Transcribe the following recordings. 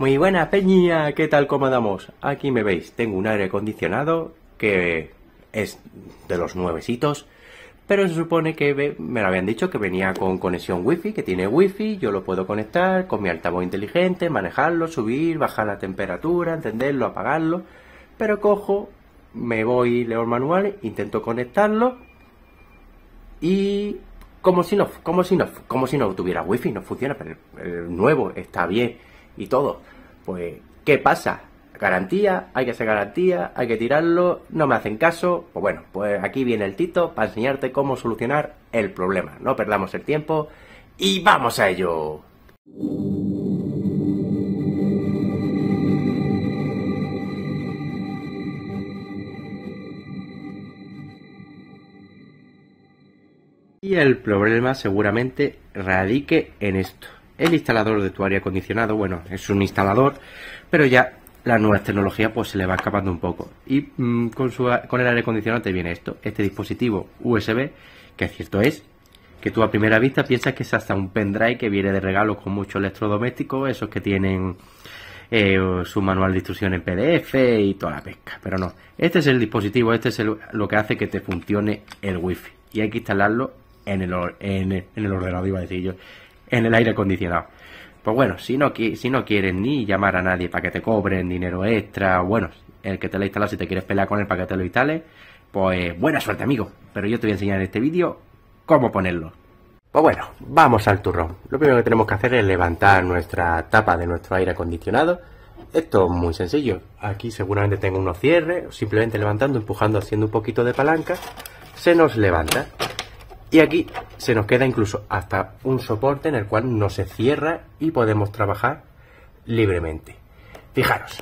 Muy buena peña, ¿qué tal cómo andamos? Aquí me veis, tengo un aire acondicionado que es de los nuevecitos, pero se supone que me lo habían dicho que venía con conexión wifi, que tiene wifi, yo lo puedo conectar con mi altavoz inteligente, manejarlo, subir, bajar la temperatura, entenderlo, apagarlo, pero cojo, me voy, leo el manual, intento conectarlo y como si no, como si no, como si no tuviera wifi, no funciona, pero el nuevo está bien y todo. Pues, ¿qué pasa? Garantía, hay que hacer garantía, hay que tirarlo, no me hacen caso. Pues bueno, pues aquí viene el Tito para enseñarte cómo solucionar el problema. No perdamos el tiempo y vamos a ello. Y el problema seguramente radique en esto el instalador de tu aire acondicionado, bueno, es un instalador, pero ya la nueva tecnologías pues se le va escapando un poco. Y mm, con, su, con el aire acondicionado te viene esto, este dispositivo USB, que cierto es que tú a primera vista piensas que es hasta un pendrive que viene de regalo con mucho electrodoméstico, esos que tienen eh, su manual de instrucción en PDF y toda la pesca. Pero no, este es el dispositivo, este es lo que hace que te funcione el wifi. Y hay que instalarlo en el, en el, en el ordenador, iba a decir yo, en el aire acondicionado. Pues bueno, si no, si no quieres ni llamar a nadie para que te cobren dinero extra, bueno, el que te lo ha instalado, si te quieres pelear con él para que te lo instale, pues buena suerte amigo. Pero yo te voy a enseñar en este vídeo cómo ponerlo. Pues bueno, vamos al turrón. Lo primero que tenemos que hacer es levantar nuestra tapa de nuestro aire acondicionado. Esto es muy sencillo. Aquí seguramente tengo unos cierres, simplemente levantando, empujando, haciendo un poquito de palanca, se nos levanta. Y aquí se nos queda incluso hasta un soporte en el cual no se cierra y podemos trabajar libremente. Fijaros,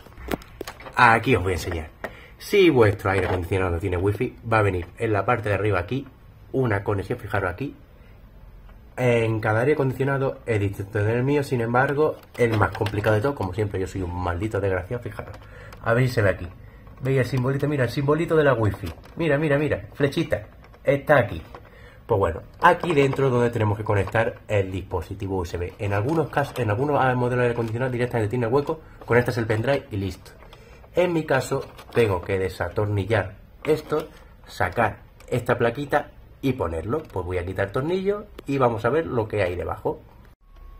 aquí os voy a enseñar. Si vuestro aire acondicionado tiene wifi, va a venir en la parte de arriba aquí una conexión, fijaros aquí. En cada aire acondicionado es distinto del mío, sin embargo, el más complicado de todo, como siempre, yo soy un maldito desgraciado, fijaros. A ver si se ve aquí. ¿Veis el simbolito? Mira, el simbolito de la wifi. Mira, mira, mira, flechita. Está aquí. Pues bueno, aquí dentro es donde tenemos que conectar el dispositivo USB. En algunos casos, en algunos ah, modelos de aire acondicionado directamente tiene hueco, conectas el pendrive y listo. En mi caso, tengo que desatornillar esto, sacar esta plaquita y ponerlo. Pues voy a quitar tornillo y vamos a ver lo que hay debajo.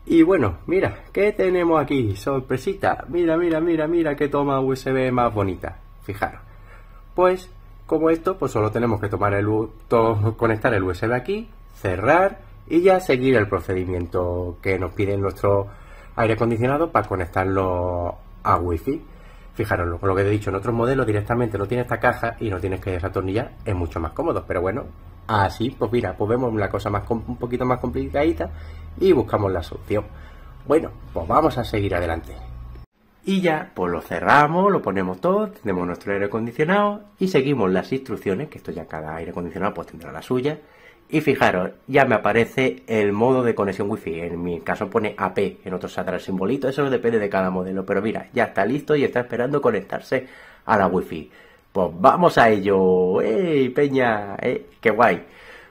Y bueno, mira, ¿qué tenemos aquí? Sorpresita. Mira, mira, mira, mira qué toma USB más bonita. Fijaros. Pues como esto, pues solo tenemos que tomar el, conectar el USB aquí, cerrar y ya seguir el procedimiento que nos pide nuestro aire acondicionado para conectarlo a Wi-Fi. Fijaros, lo que he dicho, en otros modelos directamente no tiene esta caja y no tienes que desatornillar, es mucho más cómodo, pero bueno, así, pues mira, pues vemos la cosa más un poquito más complicadita y buscamos la solución. Bueno, pues vamos a seguir adelante. Y ya, pues lo cerramos, lo ponemos todo, tenemos nuestro aire acondicionado y seguimos las instrucciones, que esto ya cada aire acondicionado pues tendrá la suya. Y fijaros, ya me aparece el modo de conexión wifi. En mi caso pone AP, en otros saldrá el simbolito, eso depende de cada modelo. Pero mira, ya está listo y está esperando conectarse a la wifi. Pues vamos a ello. ¡Ey, peña! ¡Eh, ¡Qué guay!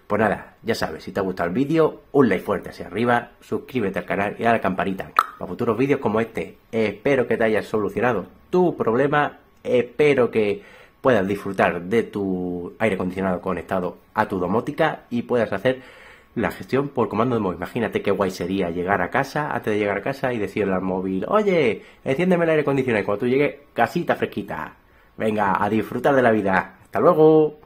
Pues nada, ya sabes, si te ha gustado el vídeo, un like fuerte hacia arriba, suscríbete al canal y a la campanita para futuros vídeos como este. Espero que te hayas solucionado tu problema, espero que puedas disfrutar de tu aire acondicionado conectado a tu domótica y puedas hacer la gestión por comando de móvil. Imagínate qué guay sería llegar a casa, antes de llegar a casa y decirle al móvil, oye, enciéndeme el aire acondicionado y cuando tú llegues, casita fresquita. Venga, a disfrutar de la vida. Hasta luego.